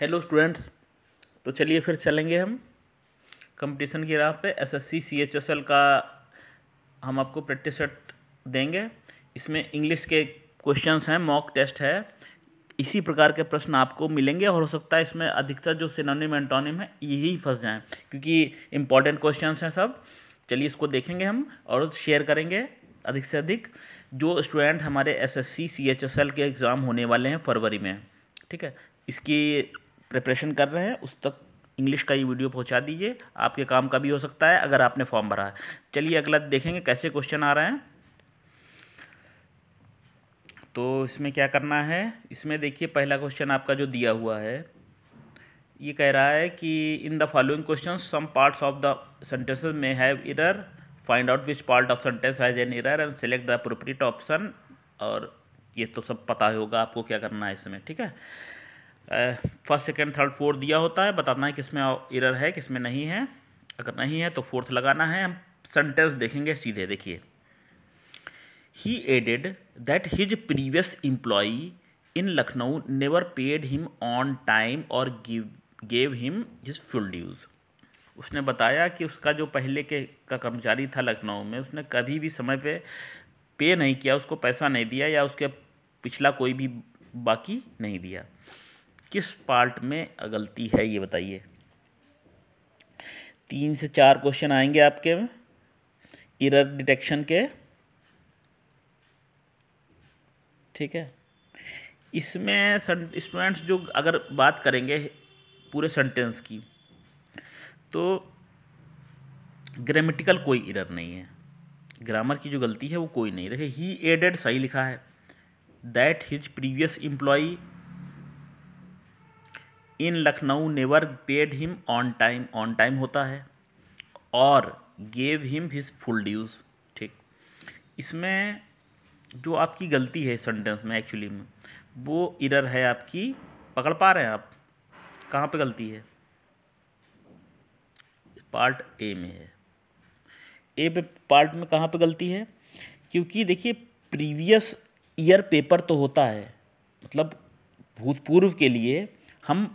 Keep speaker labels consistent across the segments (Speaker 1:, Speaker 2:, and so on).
Speaker 1: Hello students तो चलिए फिर चलेंगे हम कंपटीशन की राह पे एसएससी सीएचएसएल का हम आपको प्रैक्टिस सेट देंगे इसमें इंग्लिश के क्वेश्चंस हैं मॉक टेस्ट है इसी प्रकार के प्रश्न आपको मिलेंगे और हो सकता है इसमें अधिकतर जो सिनोनिम एंटोनिम है यही फंस जाएं क्योंकि इंपॉर्टेंट क्वेश्चन हैं सब चलिए इसको देखेंगे हम और शेयर करेंगे अधिक से अधिक जो स्टूडेंट हमारे एसएससी सीएचएसएल के एग्ज़ाम होने वाले हैं फरवरी में ठीक है इसकी प्रिपरेशन कर रहे हैं उस तक इंग्लिश का ये वीडियो पहुंचा दीजिए आपके काम का भी हो सकता है अगर आपने फॉर्म भरा है चलिए अगला देखेंगे कैसे क्वेश्चन आ रहे हैं तो इसमें क्या करना है इसमें देखिए पहला क्वेश्चन आपका जो दिया हुआ है ये कह रहा है कि in the following question some parts of the sentence में have error find out which part of sentence has an error and select the appropriate option और ये तो सब पता होगा आपको क्या करना है इसमें ठीक है फर्स्ट सेकेंड थर्ड फोर्थ दिया होता है बताना है किस में इरर है किसमें नहीं है अगर नहीं है तो फोर्थ लगाना है हम सेंटेंस देखेंगे सीधे देखिए he added that his previous employ in Lucknow never paid him on time और give gave him his full dues उसने बताया कि उसका जो पहले के का कर्मचारी था लखनऊ में उसने कभी भी समय पे पे नहीं किया उसको पैसा नहीं दिया या उसके पिछला कोई भी बाकी नहीं दिया किस पार्ट में गलती है ये बताइए तीन से चार क्वेश्चन आएंगे आपके इरर डिटेक्शन के ठीक है इसमें स्टूडेंट्स जो अगर बात करेंगे पूरे सेंटेंस की तो ग्रामेटिकल कोई इरर नहीं है ग्रामर की जो गलती है वो कोई नहीं देखिए ही एडेड सही लिखा है that his previous employ in Lucknow never paid him on time on time होता है और gave him his full dues ठीक इसमें जो आपकी गलती है सेंटेंस में एक्चुअली में वो इरर है आपकी पकड़ पा रहे हैं आप कहाँ पे गलती है पार्ट ए में है ए पे पार्ट में कहाँ पे गलती है क्योंकि देखिए प्रीवियस ईयर पेपर तो होता है मतलब भूतपूर्व के लिए हम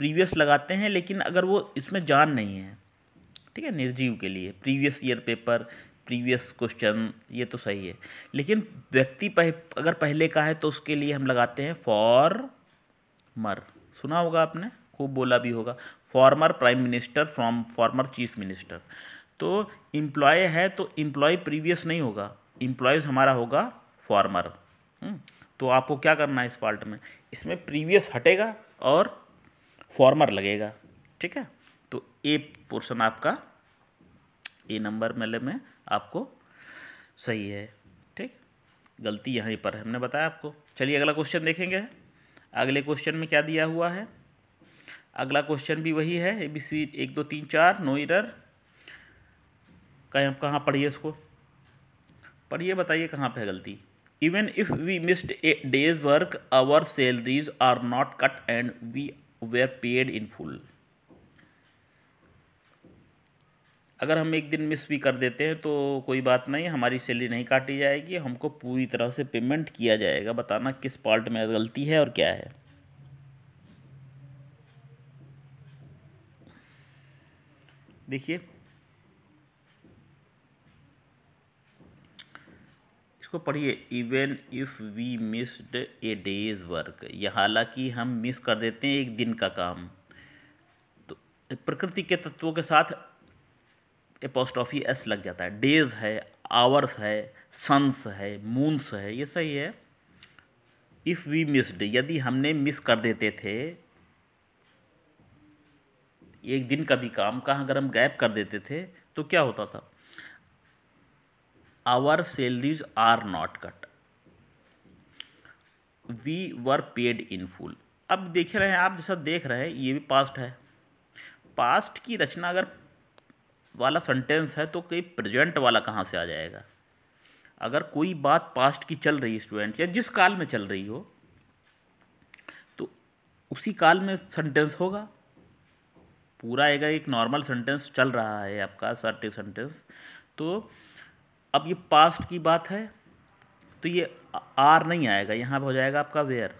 Speaker 1: प्रीवियस लगाते हैं लेकिन अगर वो इसमें जान नहीं है ठीक है निर्जीव के लिए previous year paper previous question ये तो सही है लेकिन व्यक्ति पह, अगर पहले का है तो उसके लिए हम लगाते हैं फॉर मर सुना होगा आपने खूब बोला भी होगा former prime minister from former chief minister तो इम्प्लॉय है तो इम्प्लॉय प्रीवियस नहीं होगा इम्प्लॉयज़ हमारा होगा फॉर्मर हम्म, तो आपको क्या करना है इस पार्ट में इसमें प्रीवियस हटेगा और फॉर्मर लगेगा ठीक है तो ए पोर्शन आपका ए नंबर मेले में आपको सही है ठीक गलती यहीं पर है हमने बताया आपको चलिए अगला क्वेश्चन देखेंगे अगले क्वेश्चन में क्या दिया हुआ है अगला क्वेश्चन भी वही है ए बी सी एक दो तीन चार नो इरर कहीं कहाँ पढ़िए इसको पढ़िए बताइए कहाँ पे है गलती even if we missed a day's work our salaries are not cut and we were paid in full अगर हम एक दिन मिस भी कर देते हैं तो कोई बात नहीं हमारी सैलरी नहीं काटी जाएगी हमको पूरी तरह से पेमेंट किया जाएगा बताना किस पार्ट में गलती है और क्या है देखिए इसको पढ़िए even if we missed a day's work या हालांकि हम मिस कर देते हैं एक दिन का काम तो प्रकृति के तत्वों के साथ ए ऑफी एस लग जाता है डेज है आवर्स है सन्स है मून्स है ये सही है इफ़ वी मिस्ड यदि हमने मिस कर देते थे एक दिन का भी काम कहाँ अगर हम गैप कर देते थे तो क्या होता था our salaries are not cut we were paid in full अब देख रहे हैं आप जैसा देख रहे हैं ये भी पास्ट है पास्ट की रचना अगर वाला सेंटेंस है तो कई प्रेजेंट वाला कहाँ से आ जाएगा अगर कोई बात पास्ट की चल रही स्टूडेंट या जिस काल में चल रही हो तो उसी काल में सेंटेंस होगा पूरा आएगा एक नॉर्मल सेंटेंस चल रहा है आपका सर्टिव सेंटेंस तो अब ये पास्ट की बात है तो ये आर नहीं आएगा यहाँ पर हो जाएगा आपका वेयर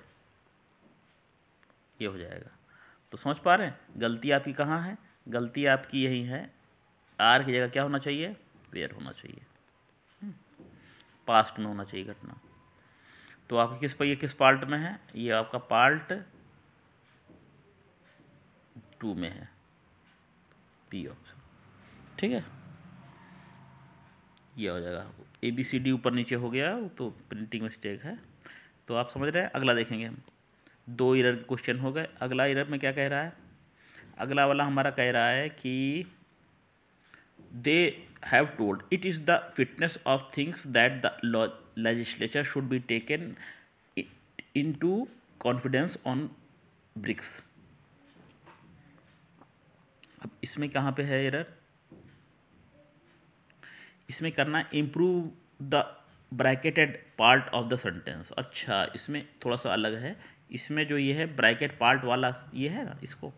Speaker 1: ये हो जाएगा तो समझ पा रहे हैं गलती आपकी कहाँ है गलती आपकी यही है आर की जगह क्या होना चाहिए वेयर होना चाहिए पास्ट हम्म। में होना चाहिए घटना तो आपके किस पर ये किस पार्ट में है ये आपका पार्ट टू में है पी ऑप्शन ठीक है ये हो जाएगा ए बी सी डी ऊपर नीचे हो गया तो प्रिंटिंग मिस्टेक है तो आप समझ रहे हैं अगला देखेंगे हम दो इरर के क्वेश्चन हो गए अगला इरर में क्या कह रहा है अगला वाला हमारा कह रहा है कि they have told it is the fitness of things that the legislature should be taken into confidence on bricks अब इसमें कहाँ पे है एरर इसमें करना improve the bracketed part of the sentence अच्छा इसमें थोड़ा सा अलग है इसमें जो ये है ब्रैकेट पार्ट वाला ये है ना इसको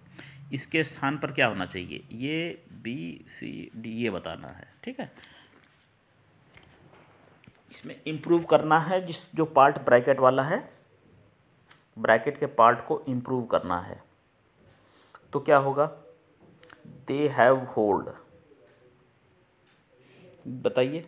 Speaker 1: इसके स्थान पर क्या होना चाहिए ये बी सी डी ये बताना है ठीक है इसमें इम्प्रूव करना है जिस जो पार्ट ब्रैकेट वाला है ब्रैकेट के पार्ट को इम्प्रूव करना है तो क्या होगा दे हैव होल्ड बताइए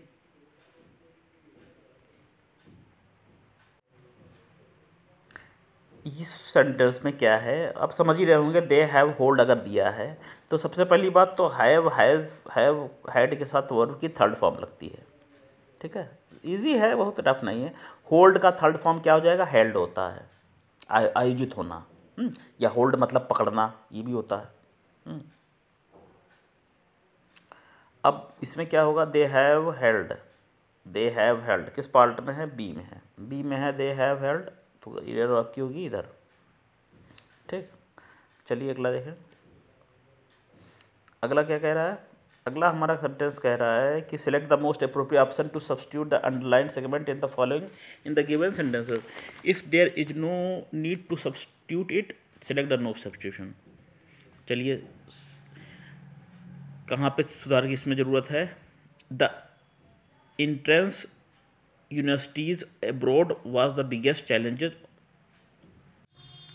Speaker 1: इस सेंटेंस में क्या है आप समझ ही रहे होंगे दे हैव होल्ड अगर दिया है तो सबसे पहली बात तो हैव हैज़ हैव हैड के साथ वर्ब की थर्ड फॉर्म लगती है ठीक है इजी है बहुत टफ नहीं है होल्ड का थर्ड फॉर्म क्या हो जाएगा हेल्ड होता है आयोजित होना हुँ? हम्म, या होल्ड मतलब पकड़ना ये भी होता है हुँ? हम्म, अब इसमें क्या होगा they have held they have held किस पार्ट में है बी में है बी में है दे हैव हेल्ड तो इधर आपकी होगी इधर ठीक चलिए अगला देखें अगला क्या कह रहा है अगला हमारा सेंटेंस कह रहा है कि select the most appropriate option to substitute the underline segment in the following in the given sentences if there is no need to substitute it select the no substitution चलिए कहाँ पे सुधार की इसमें ज़रूरत है the entrance universities abroad was the biggest challenges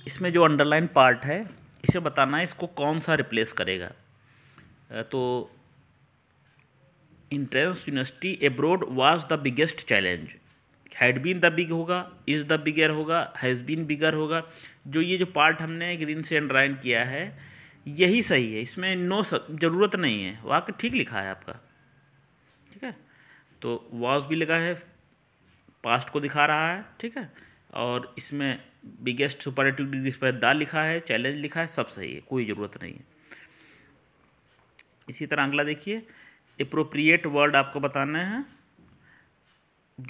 Speaker 1: इसमें जो अंडरलाइन पार्ट है इसे बताना है इसको कौन सा रिप्लेस करेगा तो entrance university abroad was the biggest challenge had been the big होगा इज़ द बिगर होगा हैज़ बीन बिगर होगा जो ये जो पार्ट हमने ग्रीन से अंडरलाइन किया है यही सही है इसमें नो ज़रूरत नहीं है वाक्य ठीक लिखा है आपका ठीक है तो वॉज भी लिखा है पास्ट को दिखा रहा है ठीक है और इसमें बिगेस्ट सुपरेटिव डिग्री पर दा लिखा है चैलेंज लिखा है सब सही है कोई ज़रूरत नहीं है इसी तरह अगला देखिए अप्रोप्रिएट वर्ड आपको बताना है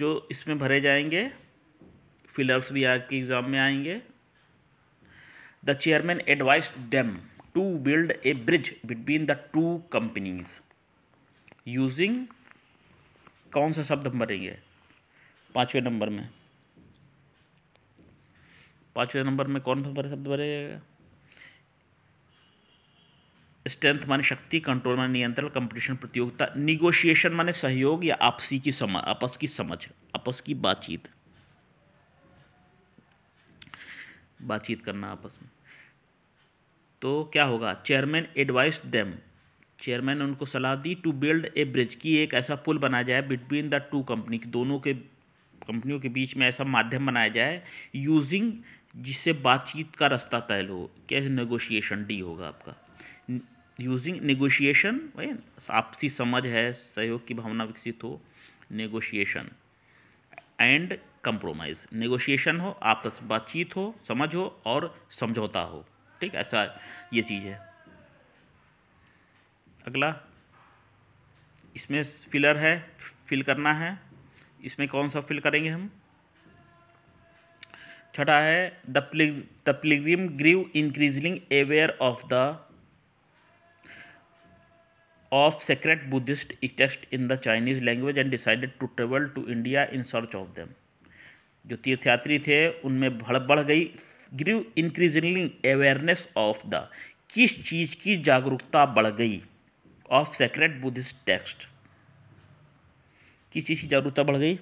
Speaker 1: जो इसमें भरे जाएंगे फिलर्स भी आपके एग्ज़ाम में आएंगे the chairman advice them to build a bridge between the two companies using कौन सा शब्द हम भरेंगे पाँचवें नंबर में पाँचवें नंबर में कौन सा शब्द भरेगा स्ट्रेंथ माने शक्ति कंट्रोल माने नियंत्रण कंपटीशन प्रतियोगिता निगोशिएशन माने सहयोग या आपसी की समझ आपस की समझ आपस की बातचीत बातचीत करना आपस में तो क्या होगा चेयरमैन एडवाइस डैम चेयरमैन ने उनको सलाह दी टू बिल्ड ए ब्रिज की एक ऐसा पुल बनाया जाए बिटवीन द टू कंपनी दोनों के कंपनियों के बीच में ऐसा माध्यम बनाया जाए यूजिंग जिससे बातचीत का रास्ता तय हो कैसे नेगोशिएशन डी होगा आपका यूजिंग नेगोशिएशन आपसी समझ है सहयोग की भावना विकसित हो नेगोशिएशन एंड कंप्रोमाइज़ नेगोशिएशन हो आपस बातचीत हो समझ हो और समझौता हो ठीक है ऐसा ये चीज़ है अगला इसमें फिलर है फिल करना है इसमें कौन सा फिल करेंगे हम छठा है the pilgrim grew increasing aware of the of secret Buddhist text in the Chinese language and decided to travel to India in search of them जो तीर्थयात्री थे उनमें भड़ बढ़ गई grew increasingly awareness of the किस चीज़ की जागरूकता बढ़ गई ऑफ सेक्रेट बुद्धिस्ट टेक्स्ट किस चीज़ की जागरूकता बढ़ गई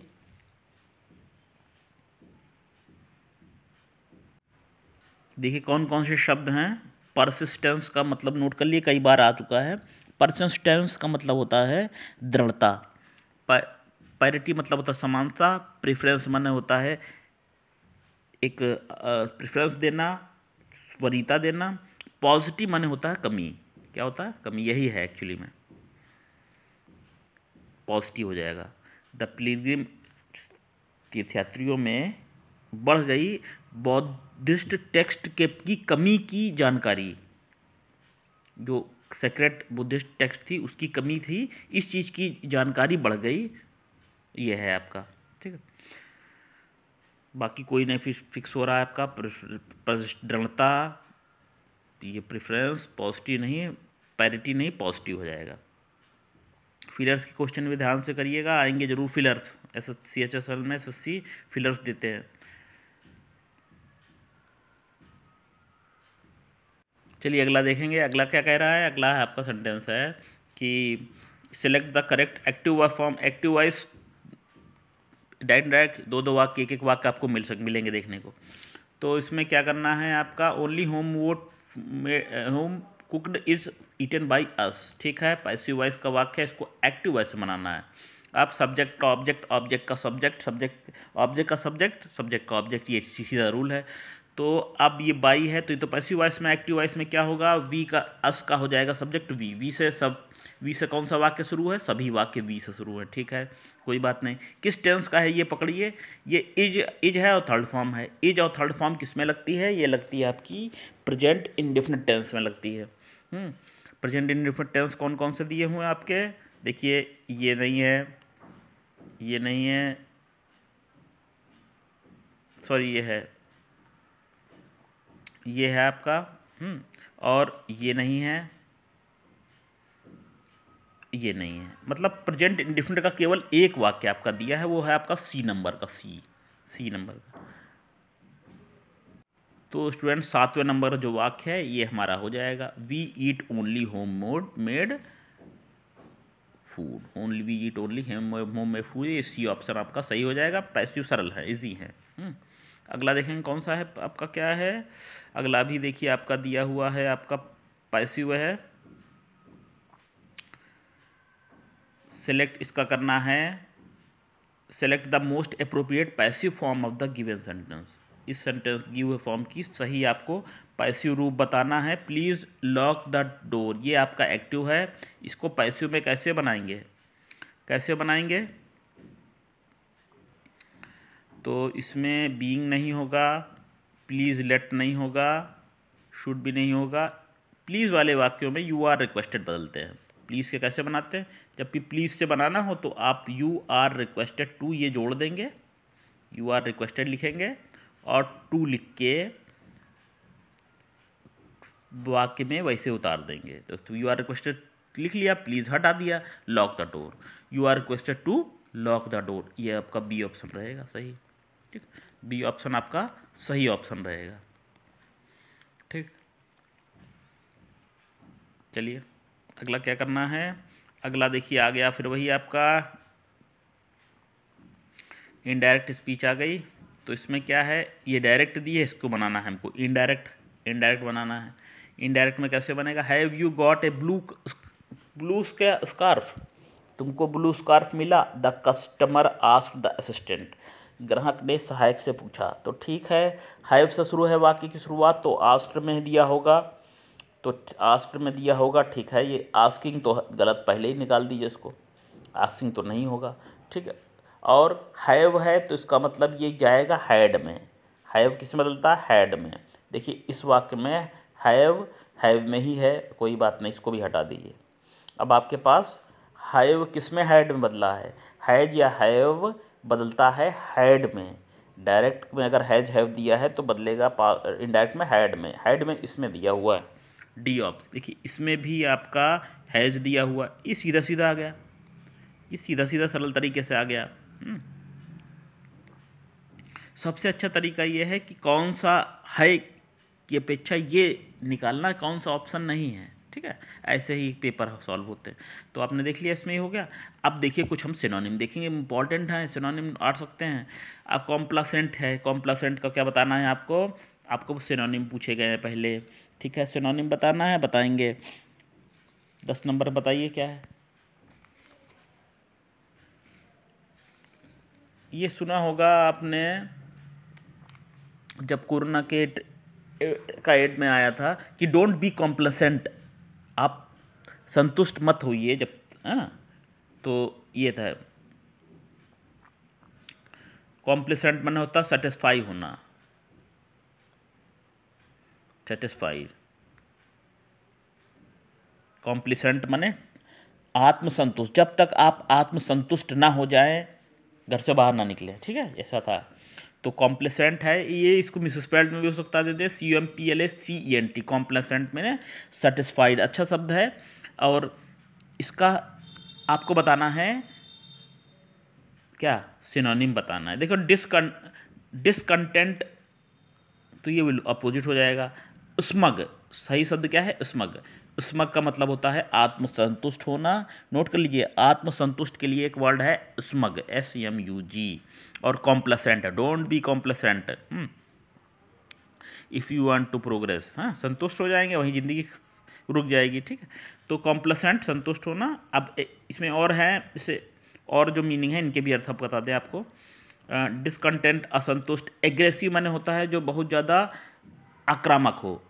Speaker 1: देखिए कौन कौन से शब्द हैं परसिस्टेंस का मतलब नोट कर लिए कई बार आ चुका है परसिस्टेंस का मतलब होता है दृढ़ता पैरिटी मतलब होता है समानता प्रेफरेंस मन होता है एक प्रेफरेंस देना वरीता देना पॉजिटिव माने होता है कमी क्या होता है कमी यही है एक्चुअली में पॉजिटिव हो जाएगा द प्लीग्रिम तीर्थयात्रियों में बढ़ गई बौद्धिस्ट टेक्स्ट के की कमी की जानकारी जो सेक्रेट बुद्धिस्ट टेक्स्ट थी उसकी कमी थी इस चीज़ की जानकारी बढ़ गई यह है आपका ठीक है बाकी कोई नहीं फिक्स हो रहा है आपका दृढ़ता ये प्रेफरेंस पॉजिटिव नहीं पैरिटी नहीं पॉजिटिव हो जाएगा फिलर्स के क्वेश्चन भी ध्यान से करिएगा आएंगे जरूर fillers S S C H S L में एस एस सी फिलर्स देते हैं चलिए अगला देखेंगे अगला क्या कह रहा है अगला है आपका सेंटेंस है कि select the correct active verb form active voice direct direct दो दो वाक्य एक एक वाक्य आपको मिल सक मिलेंगे देखने को तो इसमें क्या करना है आपका only home vote home cooked is eaten by us ठीक है पैसिव वाइस का वाक्य है इसको एक्टिव वाइस में बनाना है आप सब्जेक्ट का ऑब्जेक्ट ऑब्जेक्ट का सब्जेक्ट सब्जेक्ट ऑब्जेक्ट का सब्जेक्ट सब्जेक्ट का ऑब्जेक्ट ये सीधा रूल है तो अब ये बाई है तो ये तो पैसिव वाइस में एक्टिव वाइस में क्या होगा वी का अस का हो जाएगा सब्जेक्ट वी वी से सब वी से कौन सा वाक्य शुरू है सभी वाक्य वी से शुरू है ठीक है कोई बात नहीं किस टेंस का है ये पकड़िए ये इज इज है और थर्ड फॉर्म है इज और थर्ड फॉर्म किस में लगती है ये लगती है आपकी प्रेजेंट इंडिफिनिट टेंस में लगती है प्रेजेंट इंडिफिनिट टेंस कौन कौन से दिए हुए हैं आपके देखिए ये नहीं है ये नहीं है सॉरी ये है ये है आपका हम्म, और ये नहीं है ये नहीं है मतलब प्रेजेंट इंडिफिनिट का केवल एक वाक्य आपका दिया है वो है आपका सी नंबर का सी सी नंबर का तो स्टूडेंट सातवें नंबर जो वाक्य है ये हमारा हो जाएगा we eat only home mode made food only we eat only home made food ये सी ऑप्शन आपका सही हो जाएगा पैसिव सरल है इजी है हम्म। अगला देखेंगे कौन सा है आपका क्या है अगला भी देखिए आपका दिया हुआ है आपका पैसिव है सेलेक्ट इसका करना है select the most appropriate passive form of the given sentence इस सेंटेंस गिव हुए फॉर्म की सही आपको पैसिव रूप बताना है प्लीज़ लॉक द डोर ये आपका एक्टिव है इसको पैसिव में कैसे बनाएंगे कैसे बनाएंगे तो इसमें बीइंग नहीं होगा प्लीज़ लेट नहीं होगा शुड भी नहीं होगा प्लीज़ वाले वाक्यों में यू आर रिक्वेस्टेड बदलते हैं प्लीज़ के कैसे बनाते हैं जब भी प्लीज़ से बनाना हो तो आप यू आर रिक्वेस्टेड टू ये जोड़ देंगे यू आर रिक्वेस्टेड लिखेंगे और टू लिख के वाक्य में वैसे उतार देंगे तो यू आर रिक्वेस्टेड लिख लिया प्लीज़ हटा दिया lock the door you are requested to lock the door ये आपका बी ऑप्शन रहेगा सही ठीक बी ऑप्शन आपका सही ऑप्शन रहेगा ठीक चलिए अगला क्या करना है अगला देखिए आ गया फिर वही आपका इनडायरेक्ट स्पीच आ गई तो इसमें क्या है ये डायरेक्ट दी है इसको बनाना है हमको इनडायरेक्ट इनडायरेक्ट बनाना है इनडायरेक्ट में कैसे बनेगा have you got a blue blue scarf तुमको ब्लू स्कार्फ मिला the customer ask the assistant ग्राहक ने सहायक से पूछा तो ठीक है हैव से शुरू है वाक्य की शुरुआत तो आस्ट में दिया होगा तो आस्क में दिया होगा ठीक है ये आस्किंग तो गलत पहले ही निकाल दीजिए इसको आस्किंग तो नहीं होगा ठीक है और हैव है तो इसका मतलब ये जाएगा हैड में हैव किस में बदलता है हैड में देखिए इस वाक्य में हैव हैव में ही है कोई बात नहीं इसको भी हटा दीजिए अब आपके पास हैव किस में हैड में बदला है हैज या हैव बदलता है हैड में डायरेक्ट में अगर हैज हैव दिया है तो बदलेगा इनडायरेक्ट में हैड में हैड में इसमें दिया हुआ है डी ऑप्स देखिए इसमें भी आपका हैज दिया हुआ ये सीधा सीधा आ गया ये सीधा सीधा सरल तरीके से आ गया हम्म। सबसे अच्छा तरीका ये है कि कौन सा है की अपेक्षा ये निकालना कौन सा ऑप्शन नहीं है ठीक है ऐसे ही पेपर सॉल्व होते हैं तो आपने देख लिया इसमें ही हो गया अब देखिए कुछ हम सिनोनिम देखेंगे इंपॉर्टेंट हैं सिनोनिम आ सकते हैं अब कॉम्प्लासेंट है कॉम्प्लासेंट का क्या बताना है आपको आपको सिनोनिम पूछे गए हैं पहले ठीक है सिनोनिम बताना है बताएंगे दस नंबर बताइए क्या है ये सुना होगा आपने जब कोरोना के एट, का एड में आया था कि डोंट बी कॉम्प्लेसेंट आप संतुष्ट मत होइए जब है ना तो ये था कॉम्प्लेसेंट मैंने होता सेटिस्फाई होना सेटिस्फाइड कॉम्प्लिसेंट माने आत्मसंतुष्ट जब तक आप आत्मसंतुष्ट ना हो जाए घर से बाहर ना निकले ठीक है ऐसा था तो कॉम्प्लेसेंट है ये इसको मिसस्पेल्ड में भी हो सकता है C M P L A C E N T complacent मैंने सेटिस्फाइड अच्छा शब्द है और इसका आपको बताना है क्या सिनोनिम बताना है देखो डिसकन डिसकंटेंट तो ये अपोजिट हो जाएगा स्मग सही शब्द क्या है स्मग स्मग का मतलब होता है आत्मसंतुष्ट होना नोट कर लीजिए आत्मसंतुष्ट के लिए एक वर्ड है smug S M U G और complacent don't be complacent if you want to progress हाँ संतुष्ट हो जाएंगे वहीं ज़िंदगी रुक जाएगी ठीक है तो कॉम्प्लसेंट संतुष्ट होना अब इसमें और हैं इसे और जो मीनिंग है इनके भी अर्थ आप बता दें आपको डिसकंटेंट असंतुष्ट एग्रेसिव मैंने होता है जो बहुत ज़्यादा आक्रामक हो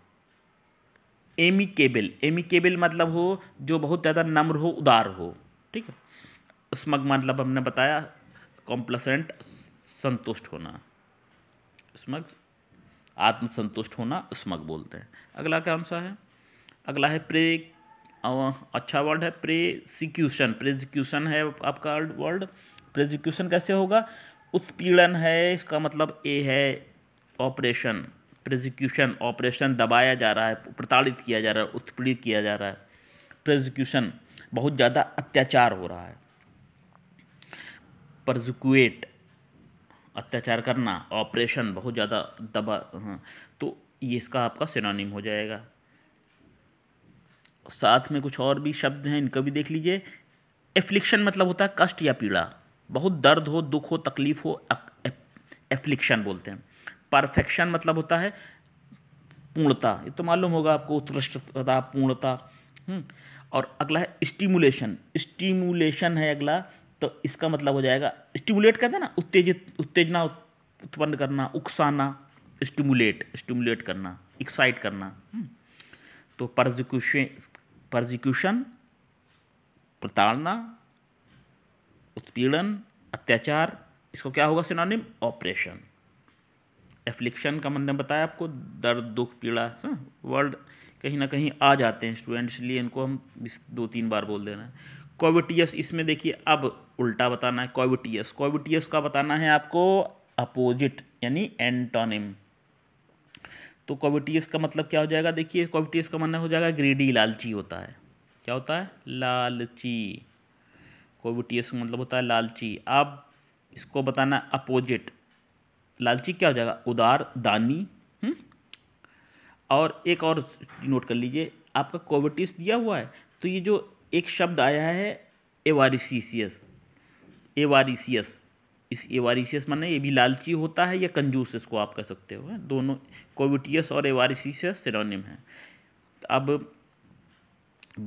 Speaker 1: एमी केबल एमी केबल मतलब हो जो बहुत ज़्यादा नम्र हो उदार हो ठीक है स्मग मतलब हमने बताया कॉम्प्लसेंट संतुष्ट होना स्मग आत्मसंतुष्ट होना स्मग बोलते हैं अगला कौन सा है अगला है प्रे अच्छा वर्ड है प्रेसिक्यूशन प्रेजिक्यूशन है आपका वर्ड प्रेजिक्यूशन कैसे होगा उत्पीड़न है इसका मतलब ए है ऑपरेशन प्रोजिक्यूशन ऑपरेशन दबाया जा रहा है प्रताड़ित किया जा रहा है उत्पीड़ित किया जा रहा है प्रोजिक्यूशन बहुत ज़्यादा अत्याचार हो रहा है परजुकुएट अत्याचार करना ऑपरेशन बहुत ज़्यादा दबा हाँ तो ये इसका आपका सिनोनिम हो जाएगा साथ में कुछ और भी शब्द हैं इनका भी देख लीजिए एफ्लिक्शन मतलब होता है कष्ट या पीड़ा बहुत दर्द हो दुख हो तकलीफ हो एफ्लिक्शन बोलते हैं परफेक्शन मतलब होता है पूर्णता ये तो मालूम होगा आपको उत्कृष्टता पूर्णता हम्म। और अगला है स्टिमुलेशन स्टिमुलेशन है अगला तो इसका मतलब हो जाएगा स्टिमुलेट कहते हैं ना उत्तेजित उत्तेजना उत्पन्न करना उकसाना स्टिमुलेट स्टिमुलेट करना एक्साइट करना हम्म। तो परजिक्यूशन परजिक्यूशन प्रताड़ना उत्पीड़न अत्याचार इसको क्या होगा सिनोनिम ऑपरेशन एफ्लिक्शन का मैंने मतलब बताया आपको दर्द दुख पीड़ा वर्ड हाँ, कहीं ना कहीं आ जाते हैं स्टूडेंट्स इसलिए इनको हम दो तीन बार बोल देना है कोविटियस इसमें देखिए अब उल्टा बताना है कोविटियस कोविटियस का बताना है आपको अपोजिट यानी एंटोनिम तो कोविटियस का मतलब क्या हो जाएगा देखिए कोविटियस का मतलब हो जाएगा ग्रीडी लालची होता है क्या होता है लालची कोविटियस का मतलब होता है लालची अब इसको बताना अपोजिट लालची क्या हो जाएगा उदार दानी हुँ? हम्म? और एक और नोट कर लीजिए आपका कोविटिस दिया हुआ है तो ये जो एक शब्द आया है एवारिसियस एवारिसियस इस एवारिसियस माने ये भी लालची होता है या कंजूस इसको आप कह सकते हो दोनों कोविटियस और एवारिसियस सिरोनिम है अब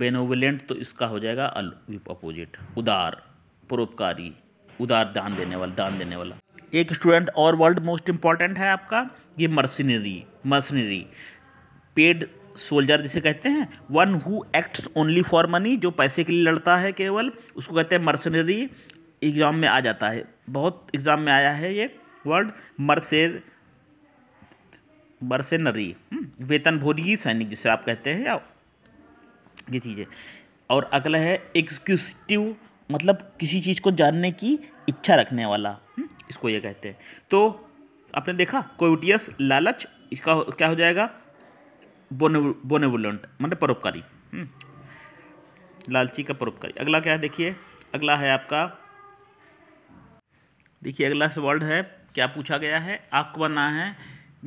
Speaker 1: बेनोवलेंट तो इसका हो जाएगा अपोजिट उदार परोपकारी उदार दान देने वाला दान देने वाला एक स्टूडेंट और वर्ल्ड मोस्ट इम्पॉर्टेंट है आपका ये मर्सिनरी मर्सिनरी पेड सोल्जर जिसे कहते हैं one who acts only for money जो पैसे के लिए लड़ता है केवल उसको कहते हैं मर्सनरी एग्ज़ाम में आ जाता है बहुत एग्ज़ाम में आया है ये वर्ड मर्सेर मर्सेनरी हम्म, वेतन भोजी सैनिक जिसे आप कहते हैं या ये चीज़ें और अगला है एक्सक्यूसिटिव मतलब किसी चीज़ को जानने की इच्छा रखने वाला हुँ? हम्म, इसको ये कहते हैं तो आपने देखा कोविटियस लालच इसका क्या हो जाएगा बोनेव मतलब परोपकारी हम्म। लालची का परोपकारी अगला क्या है देखिए अगला है आपका देखिए अगला वर्ड है क्या पूछा गया है आपको बनाना है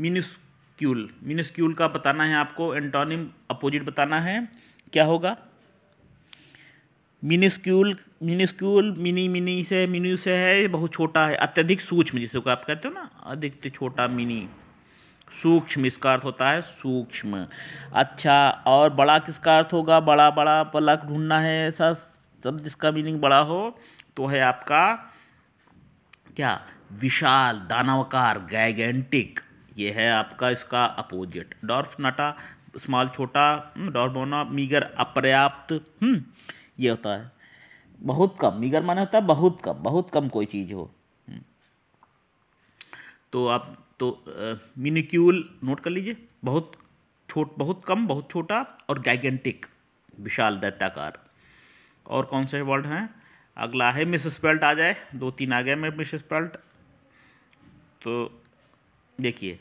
Speaker 1: मिनिस्क्यूल मिनिस्क्यूल का बताना है आपको एंटोनिम अपोजिट बताना है क्या होगा मिनिस्क्यूल मिनिस्क्यूल मिनी मिनी से मिनी से है ये बहुत छोटा है अत्यधिक सूक्ष्म जिसे आप कहते हो ना अधिक छोटा मिनी सूक्ष्म इसका अर्थ होता है सूक्ष्म अच्छा और बड़ा किसका अर्थ होगा बड़ा बड़ा पलक ढूंढना है ऐसा सब जिसका मीनिंग बड़ा हो तो है आपका क्या विशाल दानवकार गैगेंटिक ये है आपका इसका अपोजिट डॉर्फ नटा स्मॉल छोटा डॉर्फ बोना मीगर अपर्याप्त हम्म, ये होता है बहुत कम निगर माने होता है बहुत कम बहुत कम कोई चीज़ हो हम्म। तो आप तो मिनिक्यूल नोट कर लीजिए बहुत छोट बहुत कम बहुत छोटा और गाइगेंटिक विशाल दैत्याकार और कौन से वर्ड हैं अगला है मिस स्पेल्ट आ जाए दो तीन आ गए मैं मिस स्पेल्ट तो देखिए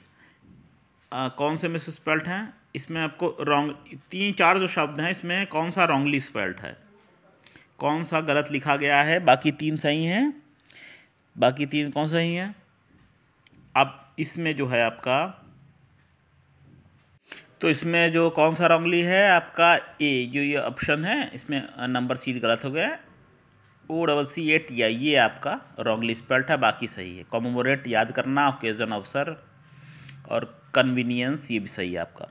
Speaker 1: कौन से मिस स्पेल्ट हैं इसमें आपको रॉन्ग तीन चार जो शब्द हैं इसमें कौन सा रॉन्गली स्पेल्ट है कौन सा गलत लिखा गया है बाकी तीन सही हैं बाकी तीन कौन सही हैं अब इसमें जो है आपका तो इसमें जो कौन सा रॉन्गली है आपका ए जो ये ऑप्शन है इसमें नंबर सी गलत हो गया है ओ डबल सी एट या ये आपका रॉन्गली स्पेल्ट है बाकी सही है कॉमोमोरेट याद करना ओकेजन अवसर और कन्वीनियंस ये भी सही है आपका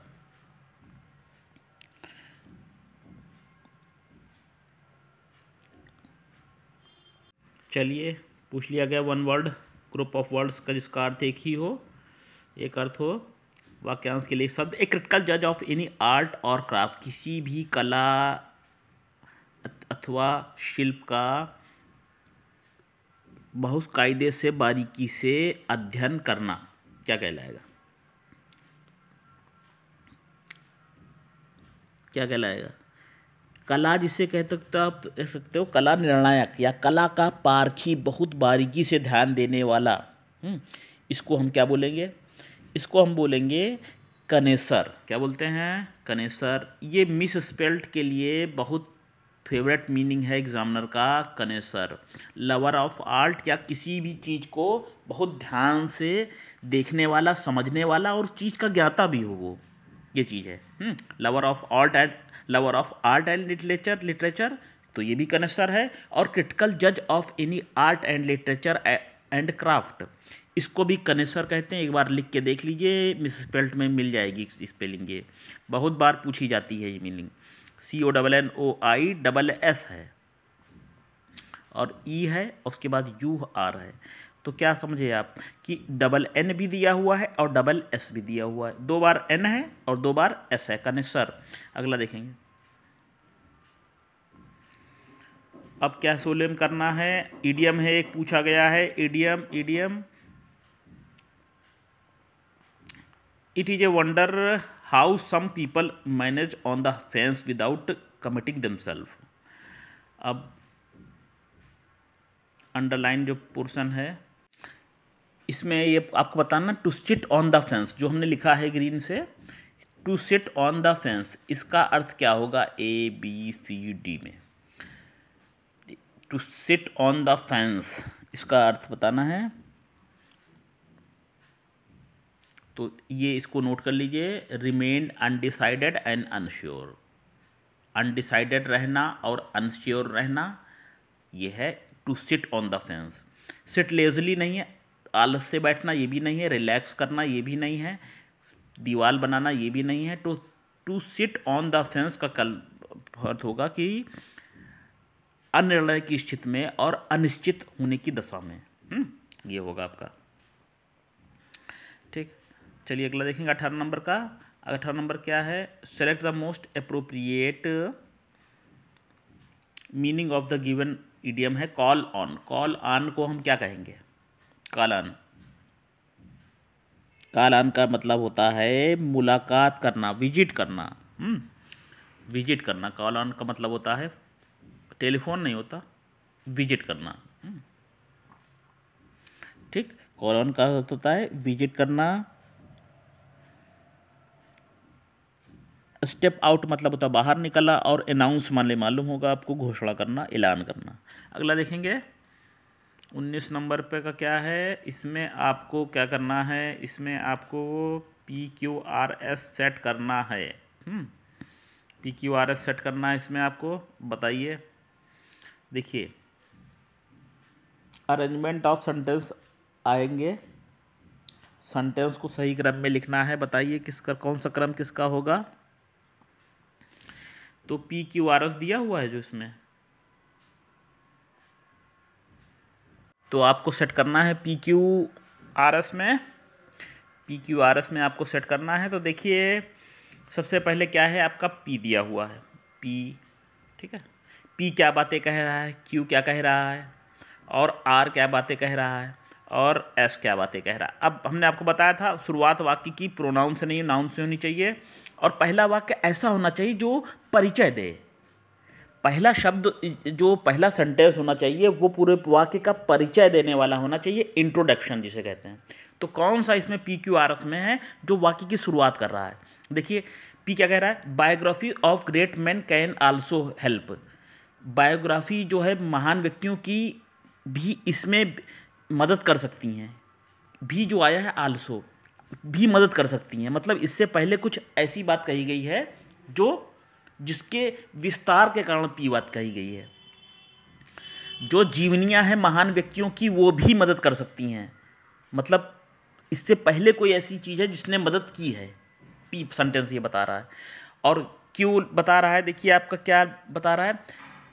Speaker 1: चलिए पूछ लिया गया one word group of words का जिसका अर्थ एक ही हो एक अर्थ हो वाक्यांश के लिए शब्द एक क्रिटिकल जज ऑफ एनी आर्ट और क्राफ्ट किसी भी कला अथवा शिल्प का बहुत कायदे से बारीकी से अध्ययन करना क्या कहलाएगा क्या कहलाएगा कला जिसे कह सकते आप कह सकते हो कला निर्णायक या कला का पारखी बहुत बारीकी से ध्यान देने वाला हम्म, इसको हम क्या बोलेंगे इसको हम बोलेंगे कनेसर क्या बोलते हैं कनेसर ये मिस स्पेल्ट के लिए बहुत फेवरेट मीनिंग है एग्जामिनर का कनेसर लवर ऑफ आर्ट या किसी भी चीज़ को बहुत ध्यान से देखने वाला समझने वाला और चीज़ का ज्ञाता भी हो वो ये चीज़ है हम्म, lover of art at lover of art and literature literature तो ये भी कनेसर है और क्रिटिकल जज of any art and literature and craft इसको भी कनेसर कहते हैं एक बार लिख के देख लीजिए मिस स्पेल्ट में मिल जाएगी स्पेलिंग ये बहुत बार पूछी जाती है ये meaning C O double N O I double S है और ई e है उसके बाद यू आर है तो क्या समझे आप कि डबल एन भी दिया हुआ है और डबल एस भी दिया हुआ है दो बार एन है और दो बार एस है कने सर अगला देखेंगे अब क्या सोलेम करना है ईडीएम है एक पूछा गया है idiom idiom it is a wonder how some people manage on the fence without committing themselves अब अंडरलाइन जो पोर्सन है इसमें ये आपको बताना to sit on the fence जो हमने लिखा है ग्रीन से to sit on the fence इसका अर्थ क्या होगा ए बी सी डी में to sit on the fence इसका अर्थ बताना है तो ये इसको नोट कर लीजिए remain undecided and unsure undecided रहना और अनश्योर रहना ये है to sit on the fence sit lazily नहीं है आलस से बैठना ये भी नहीं है रिलैक्स करना ये भी नहीं है दीवार बनाना ये भी नहीं है to to sit on the fence का कल अर्थ होगा कि अनिर्णय की स्थिति में और अनिश्चित होने की दशा में हम्म, ये होगा आपका ठीक चलिए अगला देखेंगे अठारह नंबर का अठारह नंबर क्या है select the most appropriate meaning of the given idiom है कॉल ऑन कॉल ऑन को हम क्या कहेंगे कालान कालान का मतलब होता है मुलाकात करना विजिट करना हम्म, विजिट करना कालान का मतलब होता है टेलीफोन नहीं होता विजिट करना हम्म, ठीक कॉलन का अर्थ होता है विजिट करना स्टेप आउट मतलब होता है बाहर निकलना और अनाउंस मान ले मालूम होगा आपको घोषणा करना ऐलान करना अगला देखेंगे उन्नीस नंबर पे का क्या है इसमें आपको क्या करना है इसमें आपको P Q R S set करना है P Q R S set करना है इसमें आपको बताइए देखिए अरेंजमेंट ऑफ सेंटेंस आएंगे सेंटेंस को सही क्रम में लिखना है बताइए किसका कौन सा क्रम किसका होगा तो पी क्यू आर एस दिया हुआ है जो इसमें तो आपको सेट करना है पी क्यू आर एस में पी क्यू आर एस में आपको सेट करना है तो देखिए सबसे पहले क्या है आपका पी दिया हुआ है पी ठीक है पी क्या बातें कह रहा है क्यू क्या कह रहा है और आर क्या बातें कह रहा है और एस क्या बातें कह रहा है अब हमने आपको बताया था शुरुआत वाक्य की प्रोनाउन से नहीं नाउन से होनी चाहिए और पहला वाक्य ऐसा होना चाहिए जो परिचय दे पहला शब्द जो पहला सेंटेंस होना चाहिए वो पूरे वाक्य का परिचय देने वाला होना चाहिए इंट्रोडक्शन जिसे कहते हैं तो कौन सा इसमें पी क्यू आर एस में है जो वाक्य की शुरुआत कर रहा है देखिए पी क्या कह रहा है biography of great man can also help biography जो है महान व्यक्तियों की भी इसमें मदद कर सकती हैं भी जो आया है आल्सो भी मदद कर सकती हैं मतलब इससे पहले कुछ ऐसी बात कही गई है जो जिसके विस्तार के कारण पी बात कही गई है जो जीवनियां हैं महान व्यक्तियों की वो भी मदद कर सकती हैं मतलब इससे पहले कोई ऐसी चीज़ है जिसने मदद की है पी सेंटेंस ये बता रहा है और क्यों बता रहा है देखिए आपका क्या बता रहा है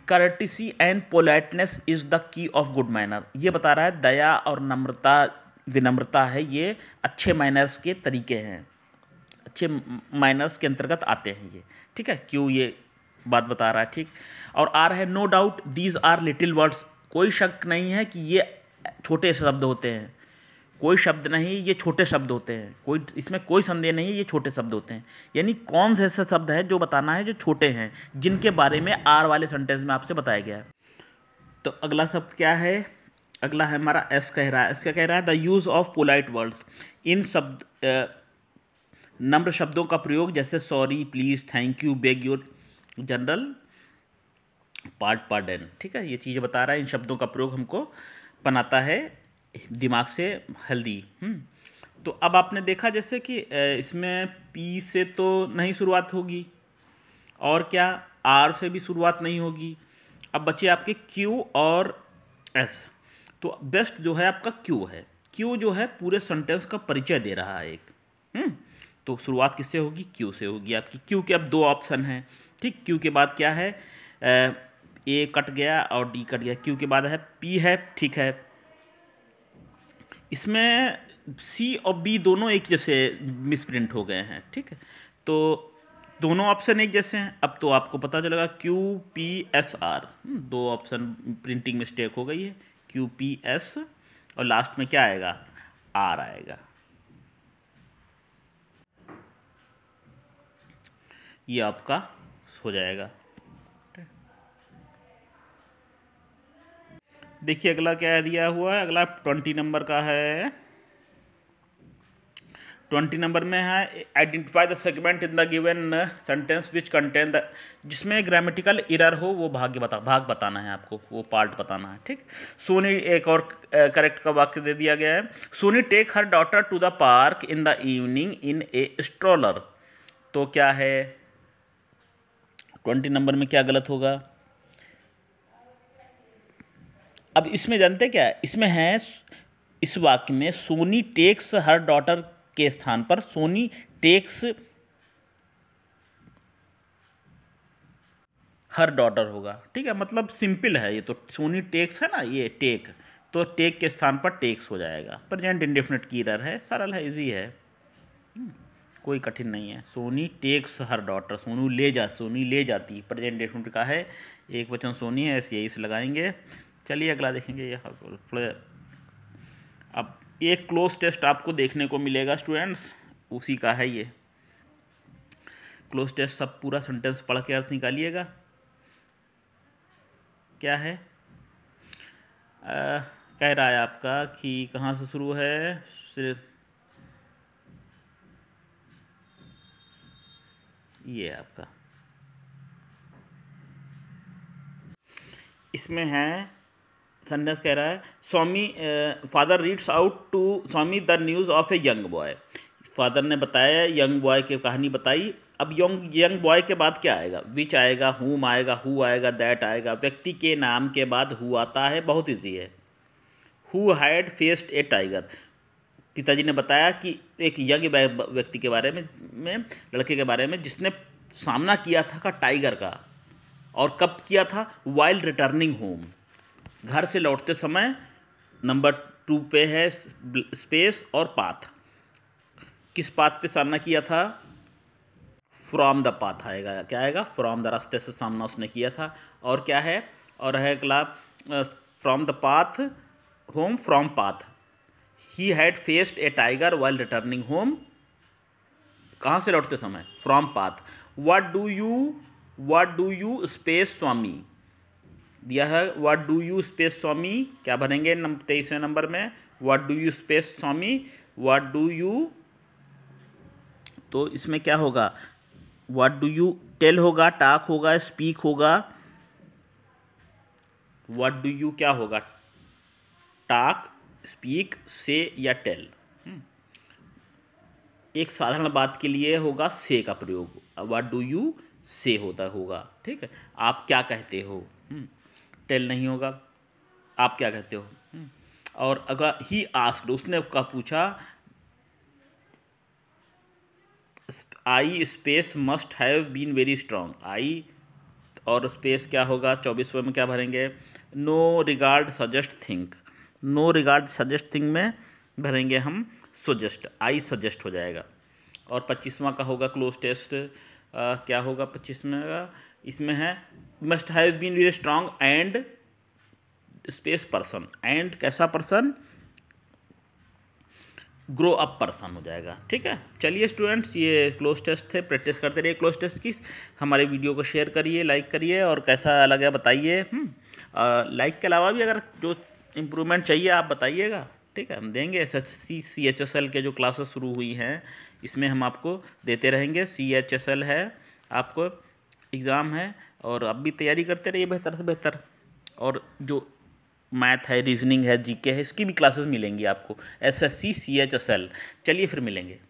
Speaker 1: courtesy and politeness is the key of good manner ये बता रहा है दया और नम्रता विनम्रता है ये अच्छे मैनर्स के तरीके हैं छः माइनर्स के अंतर्गत आते हैं ये ठीक है क्यों ये बात बता रहा है ठीक और आर है no doubt these are little words कोई शक नहीं है कि ये छोटे शब्द होते हैं कोई शब्द नहीं ये छोटे शब्द होते हैं कोई इसमें कोई संदेह नहीं ये छोटे शब्द होते हैं यानी कौन से ऐसे शब्द हैं जो बताना है जो छोटे हैं जिनके बारे में आर वाले सेंटेंस में आपसे बताया गया है तो अगला शब्द क्या है अगला है हमारा एस कह रहा है एस क्या कह रहा है the use of polite words in शब्द नम्र शब्दों का प्रयोग जैसे sorry please thank you beg your general part pardon ठीक है ये चीज़ें बता रहा है इन शब्दों का प्रयोग हमको बनाता है दिमाग से हेल्दी हम्म। तो अब आपने देखा जैसे कि इसमें पी से तो नहीं शुरुआत होगी और क्या आर से भी शुरुआत नहीं होगी अब बचे आपके क्यू और एस तो बेस्ट जो है आपका क्यू है क्यू जो है पूरे सेंटेंस का परिचय दे रहा है एक हुँ? हम्म। तो शुरुआत किससे होगी क्यू से होगी आपकी क्यू के अब दो ऑप्शन हैं ठीक क्यू के बाद क्या है ए कट गया और डी कट गया क्यू के बाद है पी है ठीक है इसमें सी और बी दोनों एक जैसे मिसप्रिंट हो गए हैं ठीक है तो दोनों ऑप्शन एक जैसे हैं अब तो आपको पता चलेगा क्यू पी एस आर दो ऑप्शन प्रिंटिंग मिस्टेक हो गई है क्यू पी एस और लास्ट में क्या आएगा आर आएगा ये आपका हो जाएगा देखिए अगला क्या दिया हुआ है अगला ट्वेंटी नंबर का है ट्वेंटी नंबर में है identify the segment in the given sentence which contain the जिसमें ग्रामेटिकल इरर हो वो भाग्य बता भाग बताना है आपको वो पार्ट बताना है ठीक सोनी एक और करेक्ट का वाक्य दे दिया गया है Soni take her daughter to the park in the evening in a stroller तो क्या है ट्वेंटी नंबर में क्या गलत होगा अब इसमें जानते क्या है इसमें है इस वाक्य में सोनी टेक्स हर डॉटर के स्थान पर सोनी टेक्स हर डॉटर होगा ठीक है मतलब सिंपल है ये तो सोनी टेक्स है ना ये टेक तो टेक के स्थान पर टेक्स हो जाएगा प्रेजेंट इंडेफिनेट की रर है सरल है इजी है कोई कठिन नहीं है Soni takes her daughter Sonu ले जा सोनी ले जाती प्रेजेंट डेट में कहा है एक वचन सोनी है ऐसे यही से लगाएंगे चलिए अगला देखेंगे अब एक क्लोज टेस्ट आपको देखने को मिलेगा स्टूडेंट्स उसी का है ये क्लोज टेस्ट सब पूरा सेंटेंस पढ़ के अर्थ निकालिएगा क्या है आ, कह रहा है आपका कि कहाँ से शुरू है सिर्फ ये आपका इसमें है संडस कह रहा है Swami father reads out to Swami the news of a young boy father ने बताया यंग बॉय की कहानी बताई अब यंग यंग बॉय के बाद क्या आएगा विच आएगा हुम आएगा हु आएगा दैट आएगा व्यक्ति के नाम के बाद हु आता है बहुत ईजी है who had faced a tiger पिताजी ने बताया कि एक यज्ञ व्यक्ति के बारे में में लड़के के बारे में जिसने सामना किया था का टाइगर का और कब किया था वाइल्ड रिटर्निंग होम घर से लौटते समय नंबर टू पे है स्पेस और पाथ किस पाथ पे सामना किया था फ्रॉम द पाथ आएगा क्या आएगा फ्रॉम द रास्ते से सामना उसने किया था और क्या है और है अगला from the path home from path he had faced a tiger while returning home कहाँ से लौटते समय from path what do you what do you space Swami दिया है what do you space Swami क्या भरेंगे तेईसवें नंबर में what do you space Swami what do you तो इसमें क्या होगा वट डू यू टेल होगा टाक होगा स्पीक होगा वट डू यू क्या होगा टाक स्पीक से या टेल एक साधारण बात के लिए होगा से का प्रयोग वट डू यू से होता होगा ठीक है आप क्या कहते हो टेल हम्म। नहीं होगा आप क्या कहते हो हम्म। और अगर ही आस्ड उसने का पूछा I space must have been very strong I और स्पेस क्या होगा चौबीसवें में क्या भरेंगे no regard suggest think no regard suggesting में भरेंगे हम सजेस्ट आई सजेस्ट हो जाएगा और पच्चीसवा का होगा क्लोज टेस्ट आ, क्या होगा पच्चीसवें का इसमें है must have been very strong and space person and कैसा पर्सन ग्रो अप पर्सन हो जाएगा ठीक है चलिए स्टूडेंट्स ये क्लोज टेस्ट थे प्रैक्टिस करते रहिए क्लोज टेस्ट की हमारे वीडियो को शेयर करिए लाइक करिए और कैसा लगा बताइए लाइक हम्म। के अलावा भी अगर जो इम्प्रूवमेंट चाहिए आप बताइएगा ठीक है हम देंगे S H C C H S L के जो क्लासेस शुरू हुई हैं इसमें हम आपको देते रहेंगे सी एच एस एल है आपको एग्ज़ाम है और अब भी तैयारी करते रहिए बेहतर से बेहतर और जो मैथ है रीजनिंग है जीके है इसकी भी क्लासेस मिलेंगी आपको S S C C H S L चलिए फिर मिलेंगे